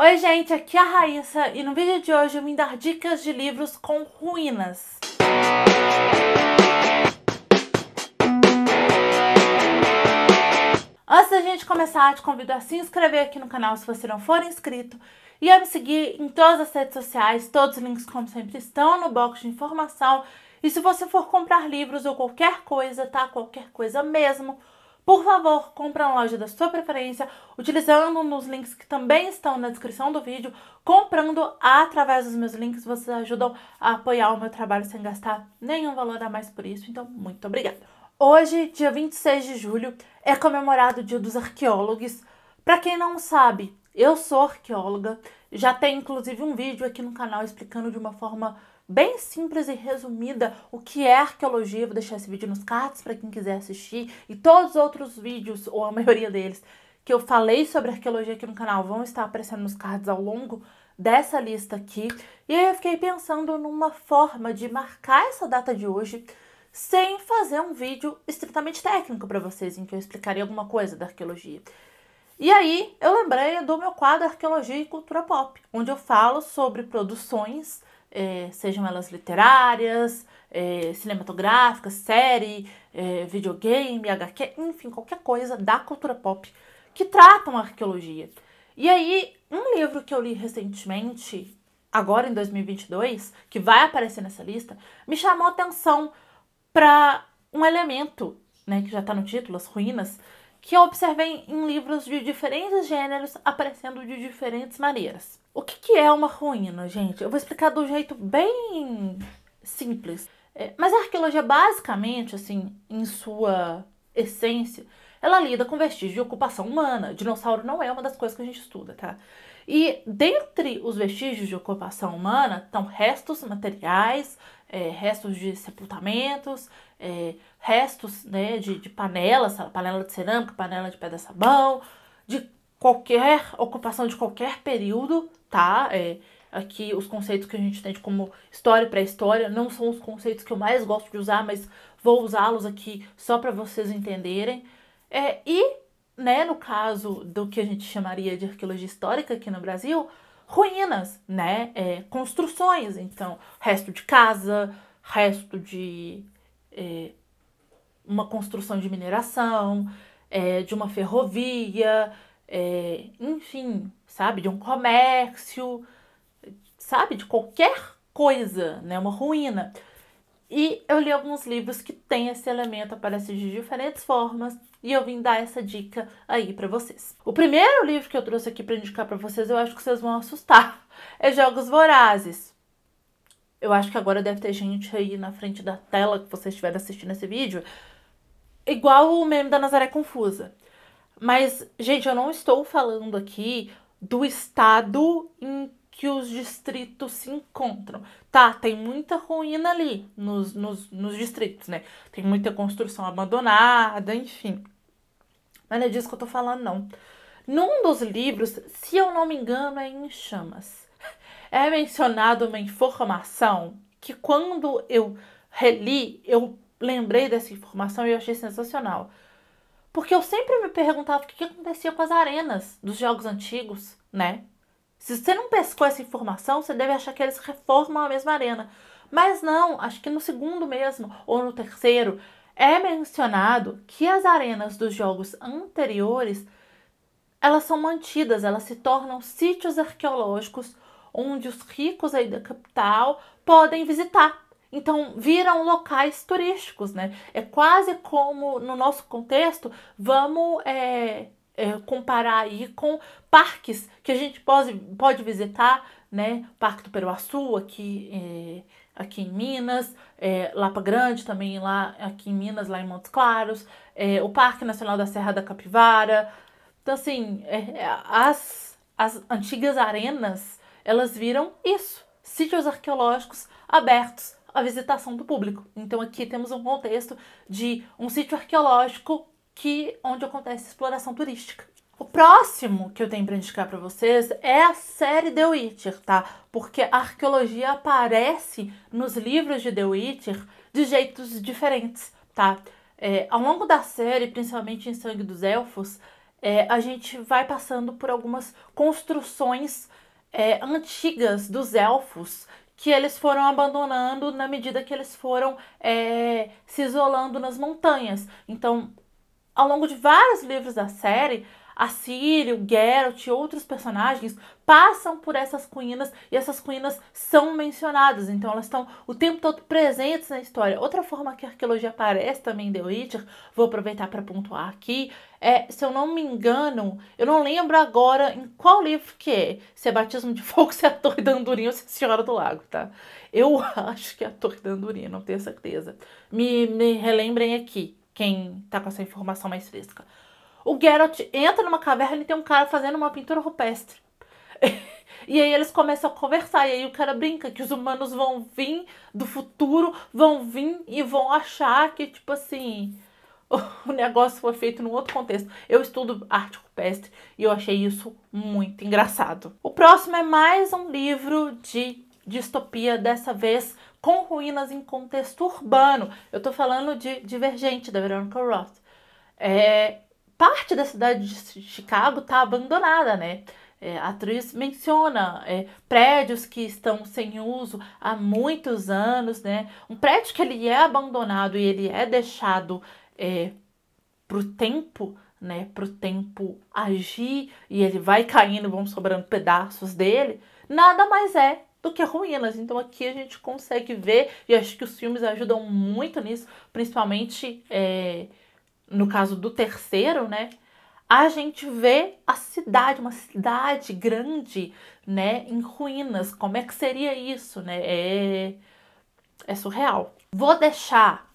Oi, gente, aqui é a Raíssa e no vídeo de hoje eu vim dar dicas de livros com ruínas. Antes da gente começar, te convido a se inscrever aqui no canal se você não for inscrito e a me seguir em todas as redes sociais. Todos os links, como sempre, estão no box de informação. E se você for comprar livros ou qualquer coisa, tá? Qualquer coisa mesmo por favor, compra na loja da sua preferência, utilizando nos links que também estão na descrição do vídeo. Comprando através dos meus links, vocês ajudam a apoiar o meu trabalho sem gastar nenhum valor a mais por isso. Então, muito obrigada. Hoje, dia 26 de julho, é comemorado o Dia dos Arqueólogos. Para quem não sabe, eu sou arqueóloga. Já tem inclusive um vídeo aqui no canal explicando de uma forma bem simples e resumida o que é arqueologia. Vou deixar esse vídeo nos cards para quem quiser assistir e todos os outros vídeos, ou a maioria deles, que eu falei sobre arqueologia aqui no canal vão estar aparecendo nos cards ao longo dessa lista aqui. E aí eu fiquei pensando numa forma de marcar essa data de hoje sem fazer um vídeo estritamente técnico para vocês, em que eu explicaria alguma coisa da arqueologia. E aí eu lembrei do meu quadro Arqueologia e Cultura Pop, onde eu falo sobre produções é, sejam elas literárias, é, cinematográficas, série, é, videogame, HQ, enfim, qualquer coisa da cultura pop que tratam a arqueologia. E aí, um livro que eu li recentemente, agora em 2022, que vai aparecer nessa lista, me chamou atenção para um elemento, né, que já está no título, as ruínas, que eu observei em livros de diferentes gêneros aparecendo de diferentes maneiras. O que, que é uma ruína, gente? Eu vou explicar de um jeito bem simples. É, mas a arqueologia, basicamente, assim, em sua essência, ela lida com vestígios de ocupação humana. Dinossauro não é uma das coisas que a gente estuda, tá? E dentre os vestígios de ocupação humana estão restos materiais, é, restos de sepultamentos, é, restos né, de, de panelas, panela de cerâmica, panela de pedra de sabão, de qualquer ocupação de qualquer período, tá? É, aqui os conceitos que a gente tem como história e pré-história não são os conceitos que eu mais gosto de usar, mas vou usá-los aqui só para vocês entenderem. É, e, né, no caso do que a gente chamaria de arqueologia histórica aqui no Brasil, ruínas, né? É, construções, então, resto de casa, resto de é, uma construção de mineração, é, de uma ferrovia, é, enfim, sabe? De um comércio, sabe? De qualquer coisa, né? Uma ruína. E eu li alguns livros que têm esse elemento, aparece de diferentes formas, e eu vim dar essa dica aí para vocês. O primeiro livro que eu trouxe aqui para indicar para vocês, eu acho que vocês vão assustar, é Jogos Vorazes. Eu acho que agora deve ter gente aí na frente da tela que vocês estiverem assistindo esse vídeo, igual o meme da Nazaré Confusa. Mas, gente, eu não estou falando aqui do estado em que os distritos se encontram. Tá, tem muita ruína ali nos, nos, nos distritos, né? Tem muita construção abandonada, enfim. Mas não é disso que eu tô falando, não. Num dos livros, se eu não me engano, é em chamas. É mencionado uma informação que quando eu reli, eu lembrei dessa informação e eu achei sensacional. Porque eu sempre me perguntava o que acontecia com as arenas dos jogos antigos, né? Se você não pescou essa informação, você deve achar que eles reformam a mesma arena. Mas não, acho que no segundo mesmo, ou no terceiro, é mencionado que as arenas dos jogos anteriores elas são mantidas, elas se tornam sítios arqueológicos onde os ricos aí da capital podem visitar. Então, viram locais turísticos, né? É quase como, no nosso contexto, vamos é, é, comparar aí com parques que a gente pode, pode visitar, né? Parque do Peruaçu, aqui, é, aqui em Minas, é, Lapa Grande também, lá aqui em Minas, lá em Montes Claros, é, o Parque Nacional da Serra da Capivara. Então, assim, é, é, as, as antigas arenas, elas viram isso, sítios arqueológicos abertos à visitação do público. Então, aqui temos um contexto de um sítio arqueológico que onde acontece exploração turística. O próximo que eu tenho para indicar para vocês é a série The Witcher, tá? Porque a arqueologia aparece nos livros de The Witcher de jeitos diferentes, tá? É, ao longo da série, principalmente em Sangue dos Elfos, é, a gente vai passando por algumas construções é, antigas dos elfos que eles foram abandonando na medida que eles foram é, se isolando nas montanhas. Então, ao longo de vários livros da série, Assírio, Geralt e outros personagens passam por essas ruínas e essas ruínas são mencionadas, então elas estão o tempo todo presentes na história. Outra forma que a arqueologia aparece também em The Witcher, vou aproveitar para pontuar aqui, é, se eu não me engano, eu não lembro agora em qual livro que é, se é Batismo de Fogo, se é a Torre da Andorinha ou se é Senhora do Lago, tá? Eu acho que é a Torre da Andorinha, não tenho certeza. Me, me relembrem aqui quem tá com essa informação mais fresca. O Geralt entra numa caverna e tem um cara fazendo uma pintura rupestre. e aí eles começam a conversar, e aí o cara brinca que os humanos vão vir do futuro, vão vir e vão achar que, tipo assim, o negócio foi feito num outro contexto. Eu estudo arte rupestre e eu achei isso muito engraçado. O próximo é mais um livro de distopia, dessa vez com ruínas em contexto urbano. Eu estou falando de Divergente, da Veronica Roth. É, parte da cidade de Chicago tá abandonada, né? É, a atriz menciona é, prédios que estão sem uso há muitos anos, né? Um prédio que ele é abandonado e ele é deixado é, para o tempo, né? Para o tempo agir e ele vai caindo, vão sobrando pedaços dele. Nada mais é do que é ruínas. Então aqui a gente consegue ver, e acho que os filmes ajudam muito nisso, principalmente é, no caso do terceiro, né? A gente vê a cidade, uma cidade grande, né, em ruínas. Como é que seria isso, né? É, é surreal. Vou deixar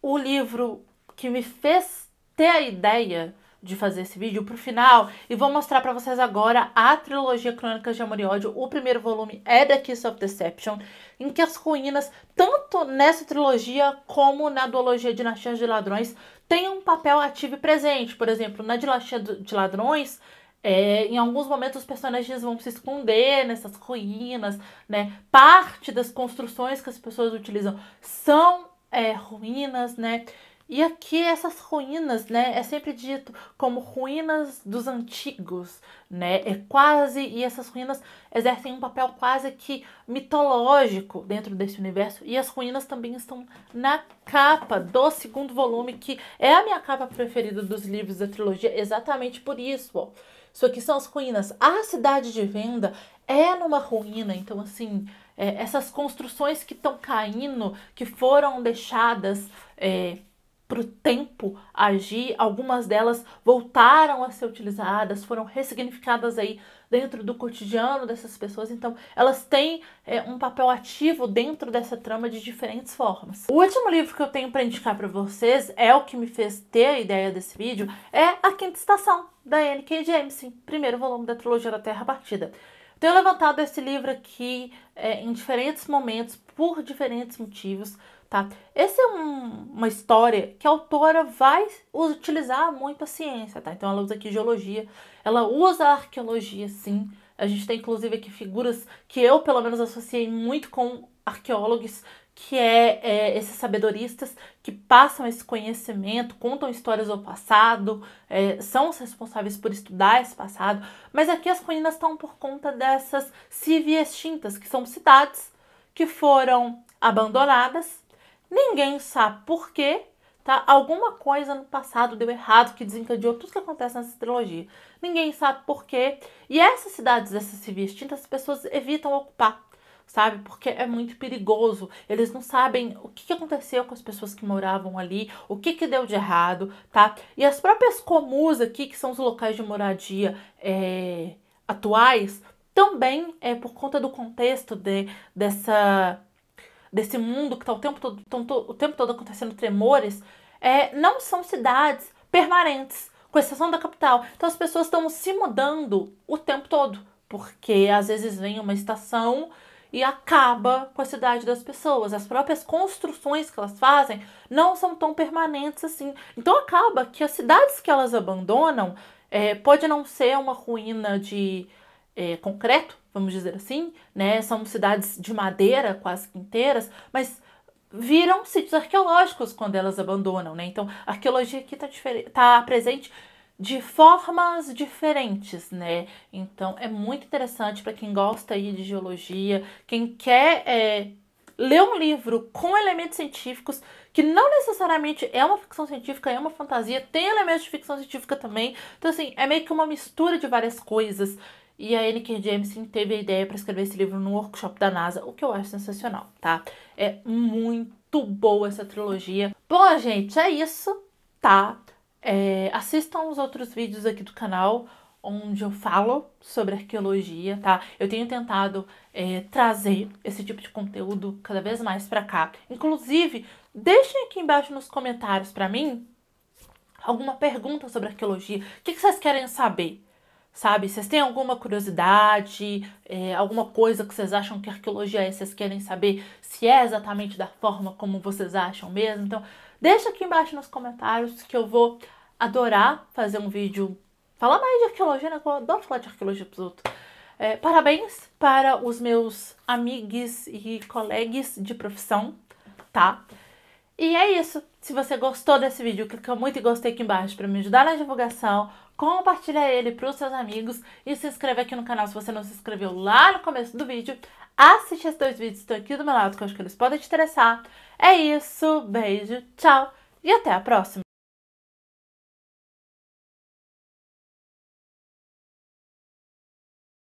o livro que me fez ter a ideia de fazer esse vídeo pro final e vou mostrar para vocês agora a trilogia Crônicas de Amor e Ódio. O primeiro volume é The Kiss of Deception, em que as ruínas, tanto nessa trilogia como na duologia Dinastias de Ladrões, têm um papel ativo e presente. Por exemplo, na Dinastia de Ladrões, é, em alguns momentos os personagens vão se esconder nessas ruínas, né? Parte das construções que as pessoas utilizam são é, ruínas, né? E aqui essas ruínas, né, é sempre dito como ruínas dos antigos, né? É quase e essas ruínas exercem um papel quase que mitológico dentro desse universo e as ruínas também estão na capa do segundo volume que é a minha capa preferida dos livros da trilogia, exatamente por isso, ó. Isso aqui são as ruínas. A cidade de Venda é numa ruína, então assim, é, essas construções que estão caindo, que foram deixadas é, para o tempo agir, algumas delas voltaram a ser utilizadas, foram ressignificadas aí dentro do cotidiano dessas pessoas, então elas têm é, um papel ativo dentro dessa trama de diferentes formas. O último livro que eu tenho para indicar para vocês é o que me fez ter a ideia desse vídeo, é A Quinta Estação, da N.K. Jameson, primeiro volume da trilogia da Terra Batida. Tenho levantado esse livro aqui é, em diferentes momentos, por diferentes motivos, tá? Essa é um, uma história que a autora vai utilizar muito a ciência, tá? Então ela usa aqui geologia, ela usa a arqueologia, sim. A gente tem inclusive aqui figuras que eu, pelo menos, associei muito com arqueólogos que é, é, esses sabedoristas que passam esse conhecimento, contam histórias do passado, é, são os responsáveis por estudar esse passado, mas aqui as colinas estão por conta dessas civias extintas, que são cidades que foram abandonadas, ninguém sabe por quê, tá? Alguma coisa no passado deu errado que desencadeou tudo que acontece nessa trilogia. Ninguém sabe por quê. E essas cidades, essas civis extintas, as pessoas evitam ocupar sabe? Porque é muito perigoso. Eles não sabem o que aconteceu com as pessoas que moravam ali, o que, que deu de errado, tá? E as próprias comuns aqui, que são os locais de moradia é, atuais, também é por conta do contexto de, dessa desse mundo que está o tempo todo tão, o tempo todo acontecendo tremores, é, não são cidades permanentes, com exceção da capital. Então as pessoas estão se mudando o tempo todo, porque às vezes vem uma estação e acaba com a cidade das pessoas. As próprias construções que elas fazem não são tão permanentes assim. Então acaba que as cidades que elas abandonam é, pode não ser uma ruína de é, concreto, vamos dizer assim, né? São cidades de madeira quase inteiras, mas viram sítios arqueológicos quando elas abandonam, né? Então, a arqueologia aqui está tá presente de formas diferentes, né? Então é muito interessante para quem gosta aí de geologia, quem quer é, ler um livro com elementos científicos, que não necessariamente é uma ficção científica, é uma fantasia, tem elementos de ficção científica também. Então, assim, é meio que uma mistura de várias coisas. E a N.K. Jameson teve a ideia para escrever esse livro no workshop da NASA, o que eu acho sensacional, tá? É muito boa essa trilogia. Bom, gente, é isso, tá? É, assistam os outros vídeos aqui do canal onde eu falo sobre arqueologia, tá? Eu tenho tentado é, trazer esse tipo de conteúdo cada vez mais para cá. Inclusive, deixem aqui embaixo nos comentários para mim alguma pergunta sobre arqueologia. O que, que vocês querem saber? Sabe? Vocês têm alguma curiosidade, é, alguma coisa que vocês acham que arqueologia é? Vocês querem saber se é exatamente da forma como vocês acham mesmo? Então Deixa aqui embaixo nos comentários que eu vou adorar fazer um vídeo. Falar mais de arqueologia, né? Eu adoro falar de arqueologia pros outros. É, parabéns para os meus amigos e colegas de profissão, tá? E é isso. Se você gostou desse vídeo, clica muito em gostei aqui embaixo para me ajudar na divulgação. Compartilha ele para os seus amigos e se inscreve aqui no canal se você não se inscreveu lá no começo do vídeo. Assiste esses dois vídeos que estão aqui do meu lado, que eu acho que eles podem te interessar. É isso, beijo, tchau e até a próxima!